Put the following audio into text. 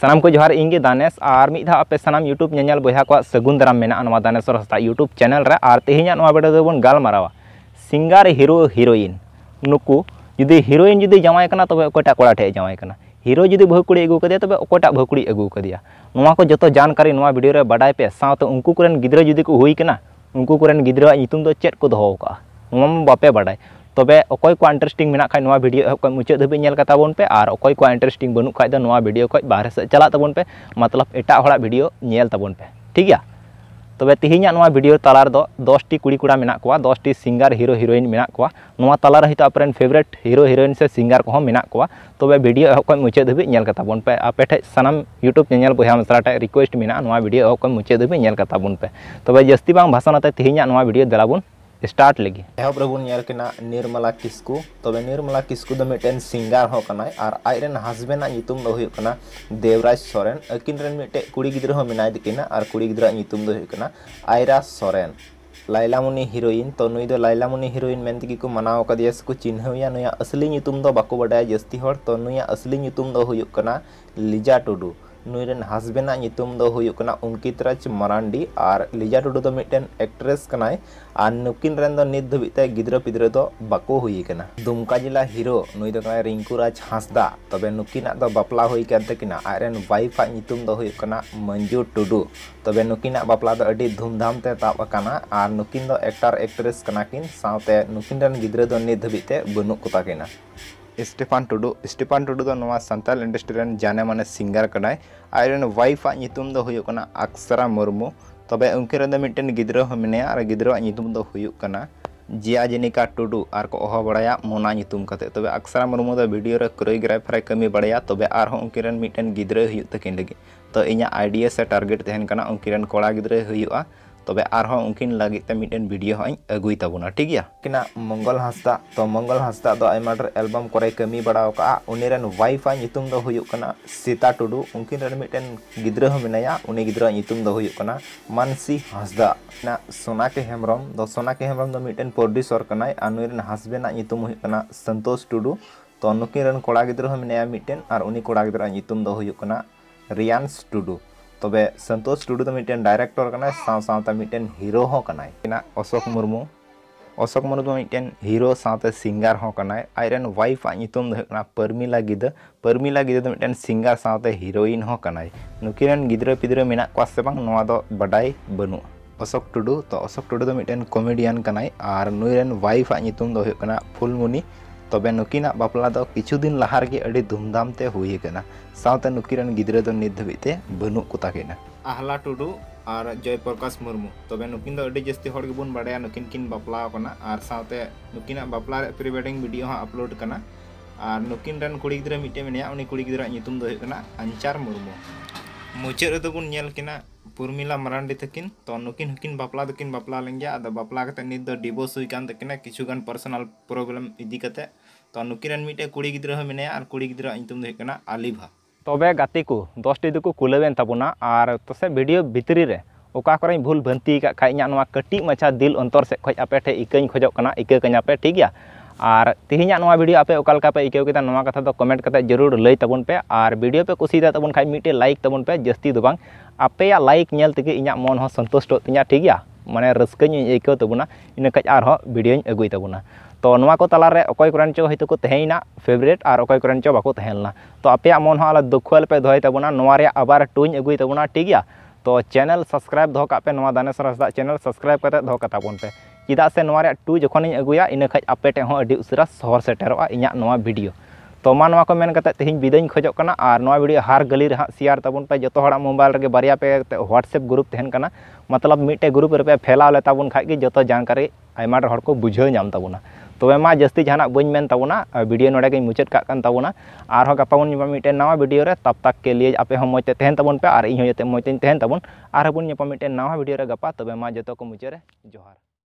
सानाम को जोहार इंगे दानेश और मिद दा सामान यूट्यूब नेल बया को सगुन दाराम मेना दानेश्वर हसता यूट्यूब चैनल और तेहेना बेड़ा बन गलमारा सिंगार हिरो हिरोइन नुक जुदी हिरोइन जुदी जमाय करना तब अकोटा कोड़ा ठे जमाय हिरो जुदी बहु कुड़ी अगू कदे तब अकोटा बहु कुड़ी अगू कदिया नवा जानकारी नवा वीडियो पे साथ उनको कोरेन जुदी को हुई उनको ग्रा गिदरा नितुम को दोहो बापे बाडा तब अकोय को इंटरेस्टिंग मेना खाय भिडियो वीडियो एहब मुचाद धाबी नेल पे और अकोय को इंटरेस्टिंग बनू खाय भिडियो खुद वीडियो खय बाहर से चला तबोन पे मतलब एटा होड़ा वीडियो नेल तबोन पे ठीक है तब तिहिना भिडियो तलार दस टी कुड़ी कड़ा मेना कोवा 10 टी सिंगार हिरो हिरोईन मेना तलार हितो आपरेन फेवरेट हिरो हिरोईन से सिंगार को हो मेना कोवा तबे वीडियो एहब खय मुचाद धाबी नेल पे आपे ठे सनम YouTube चैनल बहुत मसरा टे रिक्वेस्ट मेना नोवा वीडियो एहब मुचाद धाबी नेल कता पे तबे जस्ती भाषा भाषण आते तिहिना नोवा स्टार्ट लगे एहबरगुन यार किना निर्मला किस्कू तबे निर्मला किस्कू द मिटेन सिंगर हो और आइरन हस्बैंड देवराज सोरेन अकिन रन कुड़ी गिद्र हो मिनाय दिकिना और कुड़ी गिद्र नितुम द होय कना आयरा सोरेन लाइलामुनी हीरोइन तो नुई दो लाइलामुनी हीरोइन मेन को मनाव का दिया चिन्हया नुया असली बाको बडाय जस्ती हर तो नुया असली लिजा टुडू ᱱᱩᱭᱨᱮᱱ ᱦᱟᱥᱵᱮᱱᱟᱜ ᱧᱩᱛᱩᱢ ᱫᱚ ᱦᱩᱭᱩᱜ ᱠᱟᱱᱟ ᱚᱝᱠᱤᱛ ᱨᱟᱡᱽ ᱢᱟᱨᱟᱱᱰᱤ ᱟᱨ ᱞᱤᱡᱟ ᱴᱩᱰᱩ ᱫᱚ ᱢᱤᱫᱴᱮᱱ ᱮᱠᱴᱨᱮᱥ ᱠᱟᱱᱟᱭ ᱟᱨ ᱱᱩᱠᱤᱱ ᱨᱮᱱ ᱫᱚ ᱱᱤᱛ ᱫᱷᱟᱹᱵᱤᱡ ᱛᱮ ᱜᱤᱫᱽᱨᱟᱹ ᱯᱤᱫᱽᱨᱟᱹ ᱫᱚ ᱵᱟᱠᱚ ᱦᱩᱭ ᱠᱟᱱᱟ ᱫᱩᱢᱠᱟ ᱡᱮᱞᱟ ᱦᱤᱨᱳ ᱱᱩᱭ ᱫᱚ ᱠᱟᱱᱟᱭ ᱨᱤᱝᱠᱩ ᱨᱟᱡᱽ ᱦᱟᱸᱥᱫᱟ ᱛᱚᱵᱮ ᱱᱩᱠᱤᱱᱟᱜ ᱫᱚ ᱵᱟᱯᱞᱟ ᱦᱩᱭ ᱠᱟᱱ ᱛᱟᱹᱠᱤᱱᱟ ᱟᱡᱨᱮᱱ ᱚᱣᱟᱭᱤᱯᱷᱟᱜ ᱧᱩᱛᱩᱢ ᱫᱚ ᱦᱩᱭᱩᱜ ᱠᱟᱱᱟ ᱢᱚᱧᱡᱩ ᱴᱩᱰᱩ ᱛᱚᱵᱮ ᱱᱩᱠᱤᱱᱟᱜ ᱵᱟᱯᱞᱟ ᱫᱚ ᱟᱹᱰᱤ ᱫᱷᱩᱢᱫᱷᱟᱢ ᱛᱮ ᱛᱟᱵ ᱟᱠᱟᱱᱟ ᱟᱨ ᱱᱩᱠᱤᱱ ᱫᱚ ᱮᱠᱴᱟᱨ ᱮᱠᱴᱨᱮᱥ ᱠᱟᱱᱟᱠᱤᱱ ᱥᱟᱶᱛᱮ ᱱᱩᱠᱤᱱ ᱨᱮᱱ ᱜᱤᱫᱽᱨᱟᱹ ᱫᱚ ᱱᱤᱛ ᱫᱷᱟᱹᱵᱤᱡ ᱛᱮ ᱵᱟᱹᱱᱩᱜ ᱠᱚᱛᱟ ᱠᱤᱱᱟ स्टीफान टुडु स्टीफान टुडु सानल इंडस्ट्री जाने माने सिंगर आरन वाइफा अक्सरा मुर्मू तब उनकी गिद्रे ग्रेन जियाजनिका टुडु और को बड़ा मोना तब अक्सरा मुर्मू तो वीडियो कोरियोग्राफर कमी बड़ा तब उनकी गिद्रेन तक तो इन आइडिया से टारगेट तहन उनकी कड़ा गिद्रे तब आर उनकिन लगे मिटन भिडियो हाँ अगुई तबना ठीक है किना मंगल हासदा तो मंगल हासदा तो एलबम को कमी बड़ा उनरें वाइफा सीता टुडू उनकिन मिटन गिद्रा हो उन गिद्रा मानसी हासदा तो ना सोनाके हेम्रम तो सोनाके हेम्ब्रम तो मिटन प्रोड्यूसर कनाय हसबेंड नितुम टुडू तो नुकिन कड़ा गिद्रा हो मेनाया और उन कड़ा गिद्रा रियान्स टुडू ᱛᱚᱵᱮ ᱥᱚᱱᱛᱳᱥ ᱴᱩᱰᱩ ᱫᱚ ᱢᱤᱫᱴᱮᱱ ᱰᱟᱭᱨᱮᱠᱴᱚᱨ ᱠᱟᱱᱟᱭ ᱥᱟᱶ ᱥᱟᱶᱛᱮ ᱢᱤᱫᱴᱮᱱ ᱦᱤᱨᱳ ᱦᱚᱸ ᱠᱟᱱᱟᱭ ᱤᱱᱟ ᱚᱥᱳᱠ ᱢᱩᱨᱢᱩ ᱚᱥᱳᱠ ᱢᱩᱨᱢᱩ ᱢᱤᱫᱴᱮᱱ ᱦᱤᱨᱳ ᱥᱟᱶᱛᱮ ᱥᱤᱝᱜᱟᱨ ᱦᱚᱸ ᱠᱟᱱᱟᱭ ᱟᱡᱨᱮᱱ ᱣᱟᱭᱤᱯ ᱟᱜ ᱧᱩᱛᱩᱢ ᱫᱚ ᱦᱩᱭᱩᱜ ᱠᱟᱱᱟ ᱯᱟᱨᱢᱤᱞᱟ ᱜᱤᱫᱟᱹ ᱯᱟᱨᱢᱤᱞᱟ ᱜᱤᱫᱟᱹ ᱫᱚ ᱢᱤᱫᱴᱮᱱ ᱥᱤᱝᱜᱟᱨ ᱥᱟᱶᱛᱮ ᱦᱤᱨᱳᱭᱤᱱ ᱦᱚᱸ ᱠᱟᱱᱟᱭ ᱱᱩᱠᱤᱱ ᱨᱮᱱ ᱜᱤᱫᱽᱨᱟᱹ ᱯᱤᱫᱽᱨᱟᱹ ᱢᱮᱱᱟᱜ ᱠᱚᱣᱟ ᱥᱮ ᱵᱟᱝ ᱱᱚᱣᱟ ᱫᱚ ᱵᱟᱰᱟᱭ ᱵᱟᱹᱱᱩᱜᱼᱟ अशोक टुडू तो अशोक टुडू मिट्टन कॉमेडियन कनाय और नुईरन वाइफ आ नितुम दो फुलमुनी ᱛᱚᱵᱮ ᱱᱩᱠᱤᱱᱟᱜ ᱵᱟᱯᱞᱟ ᱫᱚ ᱠᱤᱪᱷᱩ ᱫᱤᱱ ᱞᱟᱦᱟ ᱨᱮᱜᱮ ᱟᱹᱰᱤ ᱫᱷᱩᱢᱫᱷᱟᱢ ᱛᱮ ᱦᱩᱭ ᱟᱠᱟᱱᱟ ᱥᱟᱶᱛᱮ ᱱᱩᱠᱤᱱ ᱨᱮᱱ ᱜᱤᱫᱽᱨᱟᱹ ᱫᱚ ᱱᱤᱛ ᱫᱷᱟᱹᱵᱤᱡ ᱛᱮ ᱵᱟᱹᱱᱩᱜ ᱠᱚ ᱛᱟᱹᱠᱤᱱᱟ ᱟᱦᱞᱟ ᱴᱩᱰᱩ ᱟᱨ ᱡᱚᱭᱯᱨᱚᱠᱟᱥ ᱢᱩᱨᱢᱩ ᱛᱚᱵᱮ ᱱᱩᱠᱤᱱ ᱫᱚ ᱟᱹᱰᱤ ᱡᱟᱹᱥᱛᱤ ᱦᱚᱲ ᱜᱮᱵᱚᱱ ᱵᱟᱰᱟᱭᱟ ᱱᱩᱠᱤᱱ ᱠᱤᱱ ᱵᱟᱯᱞᱟ ᱟᱠᱟᱱᱟ ᱟᱨ ᱥᱟᱶᱛᱮ ᱱᱩᱠᱤᱱᱟᱜ ᱵᱟᱯᱞᱟ ᱨᱮᱭᱟᱜ ᱯᱨᱤ ᱳᱭᱮᱰᱤᱝ ᱵᱷᱤᱰᱤᱭᱳ ᱦᱚᱸ ᱟᱯᱞᱳᱰ ᱟᱠᱟᱱᱟ ᱟᱨ ᱱᱩᱠᱤᱱ ᱨᱮᱱ ᱠᱩᱲᱤ ᱜᱤᱫᱽᱨᱟᱹ ᱢᱤᱫᱴᱮᱱ ᱢᱮᱱᱟᱭᱟ ᱩᱱᱤ ᱠᱩᱲᱤ ᱜᱤᱫᱽᱨᱟᱹᱣᱟᱜ ᱧᱩᱛᱩᱢ ᱫᱚ ᱦᱩᱭᱩᱜ ᱠᱟᱱᱟ ᱟᱧᱪᱟᱨ ᱢᱩᱨᱢᱩ मुचाद पुरमिला मरांडी तक तो नुकिन हकिन बापला तक बापला लेंगे अब बापला डिवोर्स हुई किचुगान पर्सनल प्रॉब्लम इदीकते तो नुकिन मिट्टे कुड़ी गिद्र मे कुड़ी गुम आलिभा तबे तो गति को दस टी को कुलवेन तबना और तसे भिडियो भितरी ओका कोई भूल भंती खाई कटी माचा दिल अंतर सब खे इक खोजना इकाकापे ठीक है और तेहे भिडियो आपे अकालपे इकोकता कथा तो कमेंट कर जरूर लई तब पे और भिडियो पे कुछ तब खा मिट्टे लाइक तब पे जस्ती तो बांग आपे लाइक नलते इन मन सन्तुष्ट तीन ठीक है मैंने रस्कोक इन कच और भिडियो अगुई तबना तो को तलारे अको हूँ को तेहना फेवरेट और अको बाकोना तो आपे मन हाँ अलग दुख पे दबा आबार टू अगुई तबना ठीक है तो चैनल सब्सक्राइब दोपे दानेश्वर हसद चैनल सब्सक्राइब करते दोपे चेदा से टू जो ही अगुआ इन खज आपे उसरा सहर सेटर इन भिडियो तो माँ को तेज विदा खोजना और भिडियो हार गली हाँ तब जो हाँ मोबाइल रे बारे पे ह्वाट्सएप ग्रुप तेन मतलब मिट्टे ग्रुप रे फैला लेता खाद जो जानकारी अमार को बुझेबा तब तो जस्ती जहाँ बुनता भिडियो नोड़े गई मुचाद कहता और गपाबे नवा भिडियो तब तक के लिए आप मजते तेहनताबन पे और इन जो मजते तेहनताबन और बुनपा मिट्टे नवा भिडियो गपा तब तो जो मुचादे जोहार